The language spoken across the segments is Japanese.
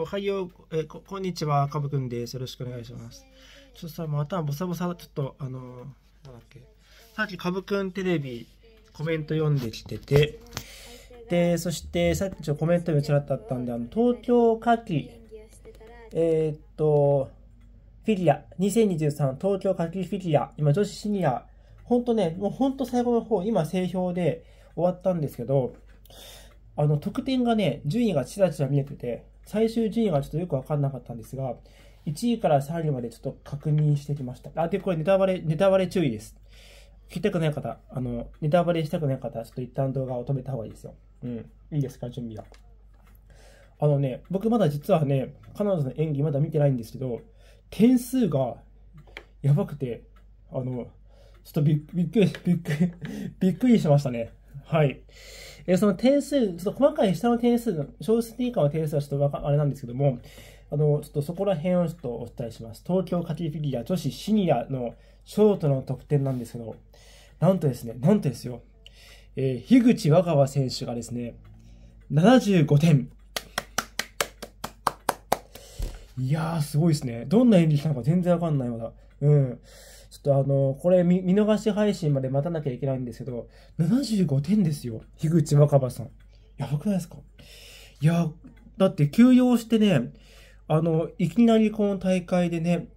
おはよう、えー、こ、こんにちは、かぶくんです。よろしくお願いします。ちょっとさ、もう頭ボサボサ、ちょっと、あのー、なんだっけ。さっきかぶくんテレビ、コメント読んできてて、で、そして、さっきちょっとコメントでちらっとあったんで、あの、東京夏季、えー、っと、フィギュア、2023東京夏季フィギュア、今女子シニア、ほんとね、もうほんと最後の方、今正氷で終わったんですけど、あの、得点がね、順位がちらちら見えてて、最終順位はちょっとよく分かんなかったんですが、1位から3位までちょっと確認してきました。あ、で、これネタバレ、ネタバレ注意です。聞きたくない方、あの、ネタバレしたくない方は、ちょっと一旦動画を止めた方がいいですよ。うん。いいですか、準備は。あのね、僕まだ実はね、彼女の演技まだ見てないんですけど、点数がやばくて、あの、ちょっとびっくり、びっくり、びっくりしましたね。はい。えー、その点数、ちょっと細かい下の点数の、小数点以下の点数はちょっとわか、あれなんですけども、あの、ちょっとそこら辺をちょっとお伝えします。東京カキフィギュア女子シニアのショートの得点なんですけど、なんとですね、なんとですよ、えー、樋口若葉選手がですね、75点。いやー、すごいですね。どんな演技したのか全然わかんないまだ。うん。ちょっとあの、これ見逃し配信まで待たなきゃいけないんですけど、75点ですよ。樋口若葉さん。やばくないですかいや、だって休養してね、あの、いきなりこの大会でね、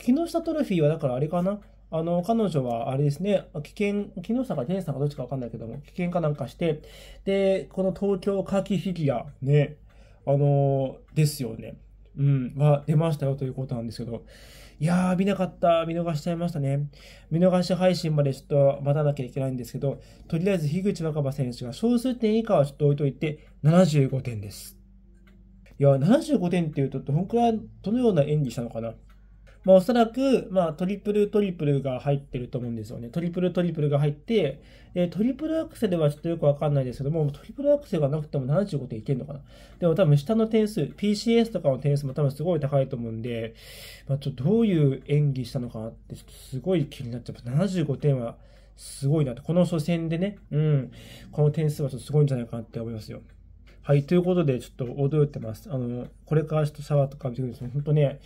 木下トロフィーはだからあれかなあの、彼女はあれですね、危険、木下か天ェさんかどっちかわかんないけども、危険かなんかして、で、この東京夏季フィギュア、ね、あのですよね。うん、は出ましたよということなんですけど、いやー、見なかった。見逃しちゃいましたね。見逃し配信までちょっと待たなきゃいけないんですけど、とりあえず樋口若葉選手が小数点以下はちょっと置いといて、75点です。いや、75点っていうと、どのくらい、どのような演技したのかなまあ、おそらく、まあ、トリプルトリプルが入ってると思うんですよね。トリプルトリプルが入って、えトリプルアクセルはちょっとよくわかんないですけども、トリプルアクセルがなくても75点いけるのかな。でも多分下の点数、PCS とかの点数も多分すごい高いと思うんで、まあ、ちょっとどういう演技したのかなって、ちょっとすごい気になっちゃう。75点はすごいなと。この初戦でね、うん、この点数はちょっとすごいんじゃないかなって思いますよ。はい、ということで、ちょっと驚いてます。あの、これからちょっとシャワーとか見てくるんですね。ほんとね、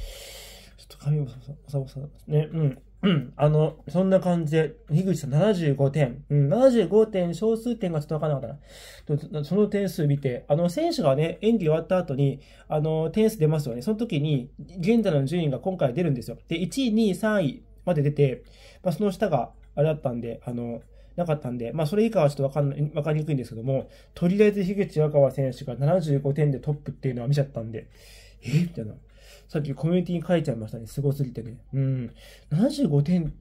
ちょっと髪をさぼさぼね、うん。うん、あの、そんな感じで、樋口さん75点。うん、75点、小数点がちょっとわからなかったな。その点数見て、あの、選手がね、演技終わった後に、あの、点数出ますよね。その時に、現在の順位が今回出るんですよ。で、1位、2位、3位まで出て、まあ、その下が、あれだったんで、あの、なかったんで、まあ、それ以下はちょっとわかんない、わかりにくいんですけども、とりあえず樋口若葉選手が75点でトップっていうのは見ちゃったんで、えみたいな。さっきコミュニティに書いちゃいましたね。すごすぎてね。うん。75点。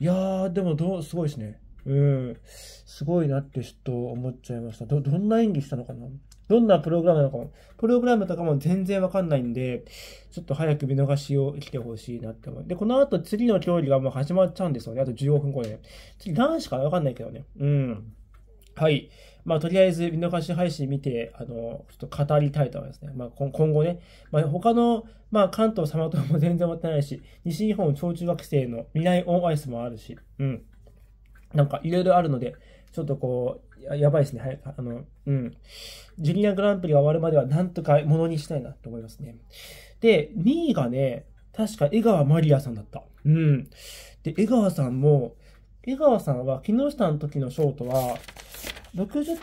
いやー、でもどう、すごいですね。うん。すごいなってちょっと思っちゃいました。ど、どんな演技したのかなどんなプログラムなのかも。プログラムとかも全然わかんないんで、ちょっと早く見逃しを来てほしいなって思う。で、この後次の競技がもう始まっちゃうんですよね。あと15分後で。次男子かわかんないけどね。うん。はい。まあ、とりあえず、見逃し配信見て、あの、ちょっと語りたいと思いますね。まあ、今後ね。まあ、他の、まあ、関東様とも全然終わってないし、西日本超中学生の未来オンアイスもあるし、うん。なんか、いろいろあるので、ちょっとこう、ややばいですね。はい。あの、うん。ジュニアグランプリが終わるまでは、なんとかものにしたいなと思いますね。で、2位がね、確か江川マリアさんだった。うん。で、江川さんも、江川さんは、木下の時のショートは、60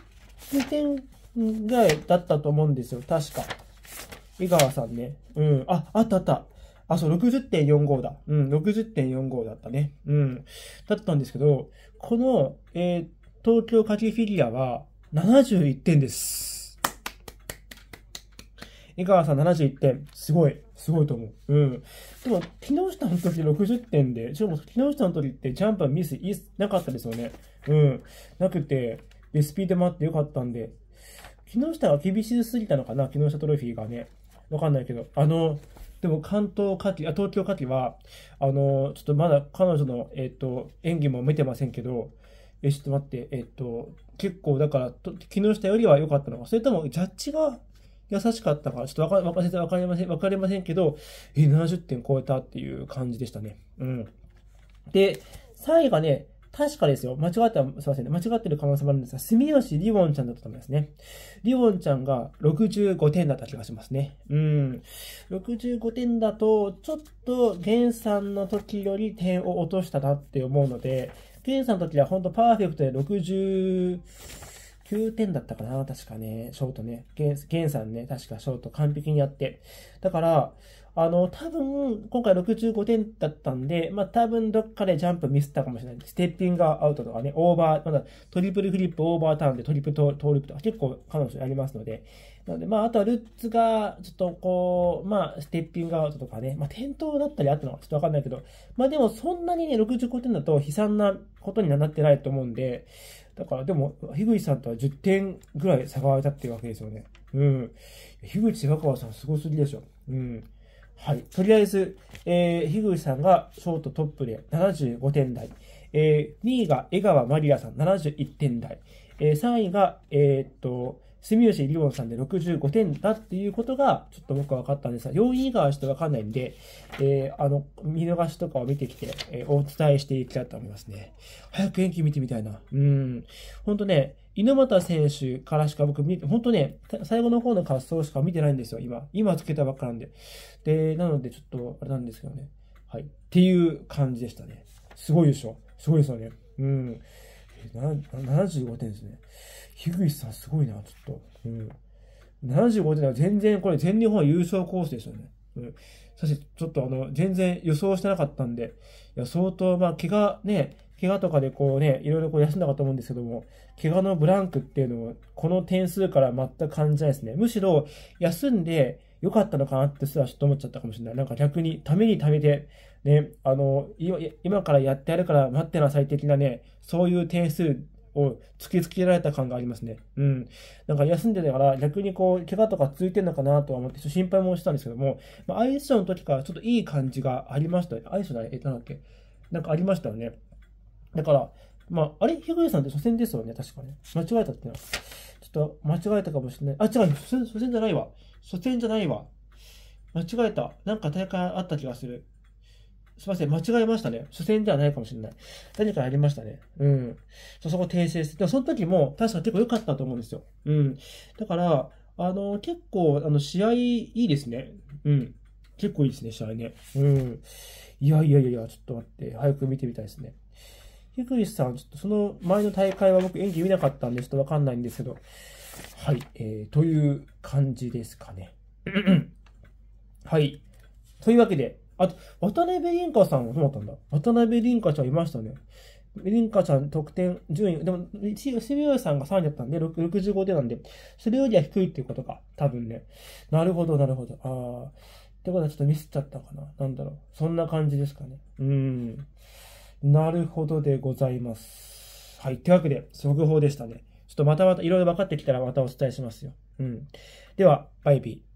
点ぐらいだったと思うんですよ、確か。井川さんね。うん。あ、あったあった。あ、そう、60.45だ。うん、60.45だったね。うん。だったんですけど、この、えー、東京カキフィギュアは71点です。井川さん71点。すごい。すごいと思う。うん。でも、木下の時60点で、しかも木下の時ってジャンプはミスなかったですよね。うん。なくて、で、スピードもあってよかったんで、木下は厳しすぎたのかな木下トロフィーがね。わかんないけど。あの、でも関東夏季、あ、東京夏季は、あの、ちょっとまだ彼女の、えっ、と、演技も見てませんけど、え、ちょっと待って、えっ、と、結構だから、木下よりは良かったのか、それともジャッジが優しかったか、ちょっとわか、わかりません、わかりませんけど、え、70点超えたっていう感じでしたね。うん。で、3位がね、確かですよ。間違ったらすいませんね。間違ってる可能性もあるんですが、住吉リボンちゃんだったと思いますね。リボンちゃんが65点だった気がしますね。うん。65点だと、ちょっと、ンさんの時より点を落としたなって思うので、ンさんの時は本当パーフェクトで60、9点だったかな確かね、ショートね。ゲンゲンさんね、確かショート完璧にやって。だから、あの、多分、今回65点だったんで、まあ、多分どっかでジャンプミスったかもしれない。ステッピングアウトとかね、オーバー、まだトリプルフリップ、オーバーターンでトリプルトーループとか結構彼女やりますので。なので、まあ、あとはルッツが、ちょっとこう、まあ、ステッピングアウトとかね、まあ、転倒だったりあったのかちょっとわかんないけど、まあでもそんなにね、65点だと悲惨なことにはなってないと思うんで、だからでも、樋口さんとは10点ぐらい差が開いたっていうわけですよね。うん。樋口白川さんすごすぎでしょ。うん。はい。とりあえず、えー、樋口さんがショートトップで75点台。えー、2位が江川まりやさん71点台。えー、3位が、えー、っと、住吉リボンさんで65点だっていうことが、ちょっと僕は分かったんですが、要因以外はちょっと分かんないんで、えー、あの、見逃しとかを見てきて、えー、お伝えしていきたいと思いますね。早く演技見てみたいな。うん。ほんとね、猪俣選手からしか僕見て、ほんとね、最後の方の滑走しか見てないんですよ、今。今つけたばっかなんで。で、なのでちょっと、あれなんですけどね。はい。っていう感じでしたね。すごいでしょ。すごいですよね。うん。75点ですね。樋口さんすごいな、ちょっと。うん。75点は全然、これ全日本優勝コースですよね。うん。そして、ちょっとあの、全然予想してなかったんで、いや、相当、まあ、怪我ね、怪我とかでこうね、いろいろこう休んだかと思うんですけども、怪我のブランクっていうのを、この点数から全く感じないですね。むしろ、休んで、良かったのかなってすらちょっと思っちゃったかもしれない。なんか逆に、ためにためて、ね、あの、今からやってやるから待ってなさい的なね、そういう点数を突きつけられた感がありますね。うん。なんか休んでたから逆にこう、怪我とか続いてるのかなとは思って、ちょっと心配もしたんですけども、まあ、アイスショーの時からちょっといい感じがありました。アイスショーだ、え、なんだっけなんかありましたよね。だから、まあ、あれひグエさんって初戦ですよね、確かね。間違えたってな。ちょっと間違えたかもしれない。あ、違う、初戦じゃないわ。初戦じゃないわ。間違えた。なんか大会あった気がする。すいません、間違えましたね。初戦ではないかもしれない。何かやりましたね。うん。そこ訂正して。でもその時も確か結構良かったと思うんですよ。うん。だから、あの、結構、あの、試合いいですね。うん。結構いいですね、試合ね。うん。いやいやいやいや、ちょっと待って、早く見てみたいですね。ひぐりさん、ちょっとその前の大会は僕演技見なかったんで、ちょっとわかんないんですけど、はい、えー、という感じですかね。はい。というわけで、あと、渡辺凛花さんはどうだったんだ渡辺凛花ちゃんいましたね。凛花ちゃん得点順位、でも、杉浦さんが3位だったんで、65点なんで、それよりは低いっていうことか。多分ね。なるほど、なるほど。ああ。ってことはちょっとミスっちゃったかな。なんだろう。そんな感じですかね。うん。なるほどでございます。はい。というわけで、速報でしたね。とまたまたいろいろ分かってきたらまたお伝えしますよ。うん。では、バイビー。